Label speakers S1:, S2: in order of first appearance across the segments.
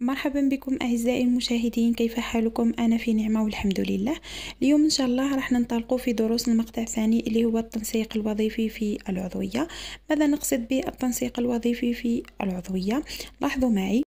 S1: مرحبا بكم أعزائي المشاهدين كيف حالكم أنا في نعمة والحمد لله اليوم إن شاء الله راح ننطلقوا في دروس المقطع الثاني اللي هو التنسيق الوظيفي في العضوية ماذا نقصد بالتنسيق الوظيفي في العضوية لاحظوا معي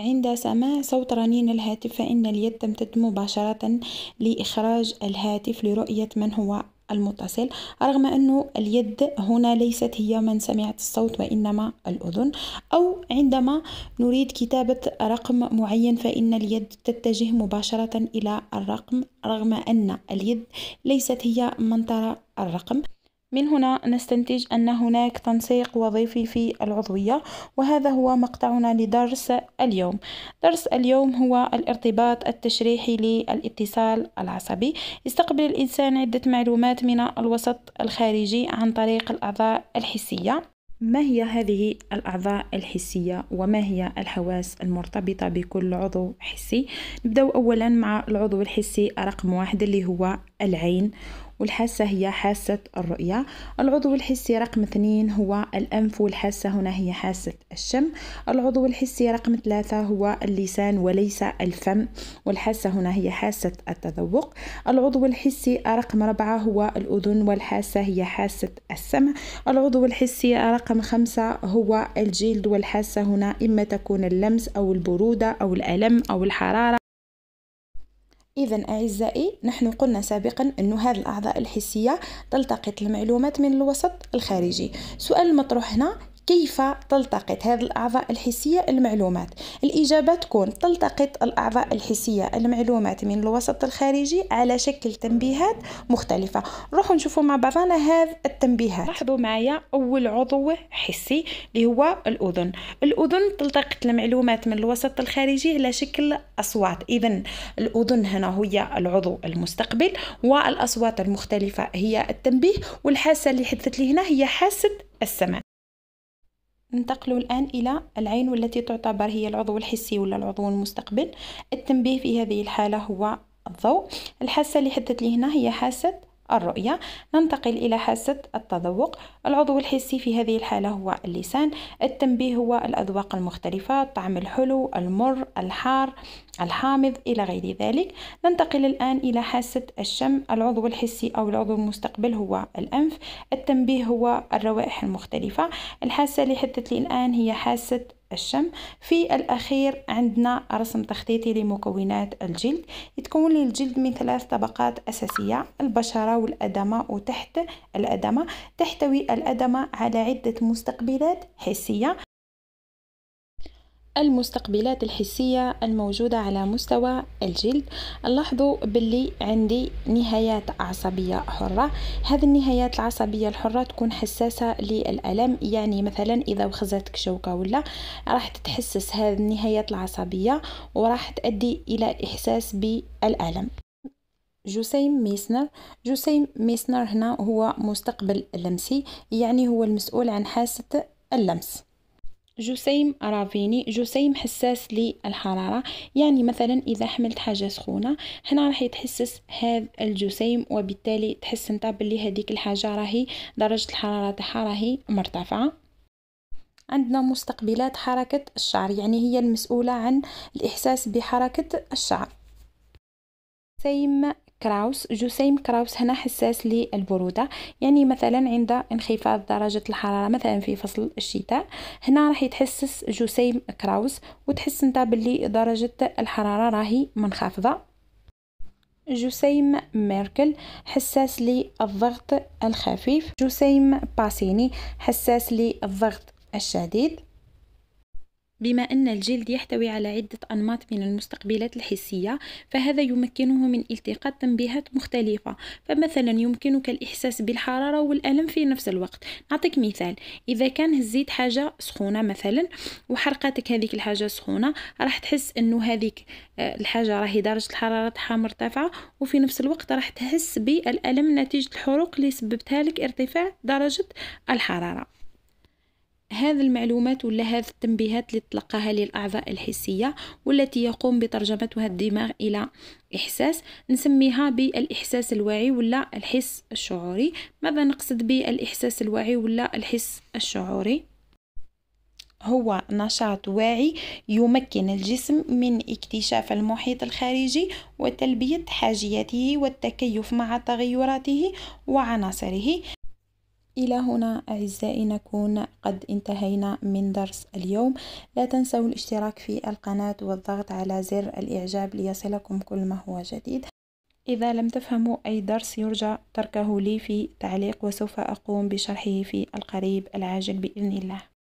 S1: عند سماع صوت رنين الهاتف فإن اليد تمتد مباشرة لإخراج الهاتف لرؤية من هو المتصل رغم أنه اليد هنا ليست هي من سمعت الصوت وإنما الأذن أو عندما نريد كتابة رقم معين فإن اليد تتجه مباشرة إلى الرقم رغم أن اليد ليست هي من ترى الرقم من هنا نستنتج أن هناك تنسيق وظيفي في العضوية وهذا هو مقطعنا لدرس اليوم درس اليوم هو الارتباط التشريحي للاتصال العصبي يستقبل الإنسان عدة معلومات من الوسط الخارجي عن طريق الأعضاء الحسية ما هي هذه الأعضاء الحسية وما هي الحواس المرتبطة بكل عضو حسي؟ نبدأ أولا مع العضو الحسي رقم واحد اللي هو العين والحاسة هي حاسة الرؤية العضو الحسي رقم اثنين هو الأنف والحاسة هنا هي حاسة الشم العضو الحسي رقم ثلاثة هو اللسان وليس الفم والحاسة هنا هي حاسة التذوق العضو الحسي رقم أربعة هو الأذن والحاسة هي حاسة السمع العضو الحسي رقم خمسة هو الجلد والحاسة هنا إما تكون اللمس أو البرودة أو الألم أو الحرارة إذا أعزائي نحن قلنا سابقا أن هذه الأعضاء الحسية تلتقط المعلومات من الوسط الخارجي سؤال المطروح هنا كيف تلتقط هذه الأعضاء الحسية المعلومات الإجابة تكون تلتقط الأعضاء الحسية المعلومات من الوسط الخارجي على شكل تنبيهات مختلفة روحوا نشوفوا مع بعضنا هذه التنبيهات لاحظوا معايا أول عضو حسي اللي هو الأذن الأذن تلتقط المعلومات من الوسط الخارجي على شكل أصوات إذا الأذن هنا هي العضو المستقبل والأصوات المختلفة هي التنبيه والحاسة اللي حدثت لي هنا هي حاسة السمع ننتقل الآن إلى العين والتي تعتبر هي العضو الحسي ولا العضو المستقبل التنبيه في هذه الحالة هو الضوء الحاسة اللي حدت لي هنا هي حاسة الرؤية ننتقل إلى حاسة التذوق العضو الحسي في هذه الحالة هو اللسان التنبيه هو الأذواق المختلفة طعم الحلو المر الحار الحامض إلى غير ذلك ننتقل الآن إلى حاسة الشم العضو الحسي أو العضو المستقبل هو الأنف التنبيه هو الروائح المختلفة الحاسة اللي حدثت لي الآن هي حاسة الشم في الأخير عندنا رسم تخطيطي لمكونات الجلد يتكون الجلد من ثلاث طبقات أساسية البشرة والأدمة وتحت الأدمة تحتوي الأدمة على عدة مستقبلات حسية المستقبلات الحسية الموجودة على مستوى الجلد لاحظوا باللي عندي نهايات عصبية حرة هذه النهايات العصبية الحرة تكون حساسة للألم يعني مثلا إذا وخزتك شوكة ولا راح تتحسس هذه النهايات العصبية وراح تؤدي إلى إحساس بالألم جوسيم ميسنر جوسيم ميسنر هنا هو مستقبل لمسي يعني هو المسؤول عن حاسة اللمس جسيم رافيني جسيم حساس للحرارة يعني مثلا إذا حملت حاجة سخونة هنا راح يتحسس هذا الجسيم وبالتالي تحس انت باللي هذيك الحاجة راهي درجة الحرارة تاعها راهي مرتفعة عندنا مستقبلات حركة الشعر يعني هي المسؤولة عن الإحساس بحركة الشعر سيم كراوس جسيم كراوس هنا حساس للبرودة يعني مثلا عند انخفاض درجة الحرارة مثلا في فصل الشتاء هنا راح يتحسس جسيم كراوس وتحس انت باللي درجة الحرارة راهي منخفضة جسيم ميركل حساس للضغط الخفيف جسيم باسيني حساس للضغط الشديد بما أن الجلد يحتوي على عدة أنماط من المستقبلات الحسية فهذا يمكنه من التقاط تنبيهات مختلفة فمثلا يمكنك الإحساس بالحرارة والألم في نفس الوقت نعطيك مثال إذا كان هزيت حاجة سخونة مثلا وحرقتك هذه الحاجة سخونة راح تحس أنه هذه آه، الحاجة راهي درجة الحرارة حامر مرتفعة وفي نفس الوقت راح تحس بالألم نتيجة الحروق اللي سببتها لك ارتفاع درجة الحرارة هذه المعلومات ولا هذه التنبيهات اللي تلقاها للأعضاء الحسية والتي يقوم بترجمتها الدماغ إلى إحساس نسميها بالإحساس الواعي ولا الحس الشعوري ماذا نقصد بالإحساس الواعي ولا الحس الشعوري؟ هو نشاط واعي يمكن الجسم من اكتشاف المحيط الخارجي وتلبية حاجياته والتكيف مع تغيراته وعناصره إلى هنا أعزائي نكون قد انتهينا من درس اليوم لا تنسوا الاشتراك في القناة والضغط على زر الإعجاب ليصلكم كل ما هو جديد إذا لم تفهموا أي درس يرجى تركه لي في تعليق وسوف أقوم بشرحه في القريب العاجل بإذن الله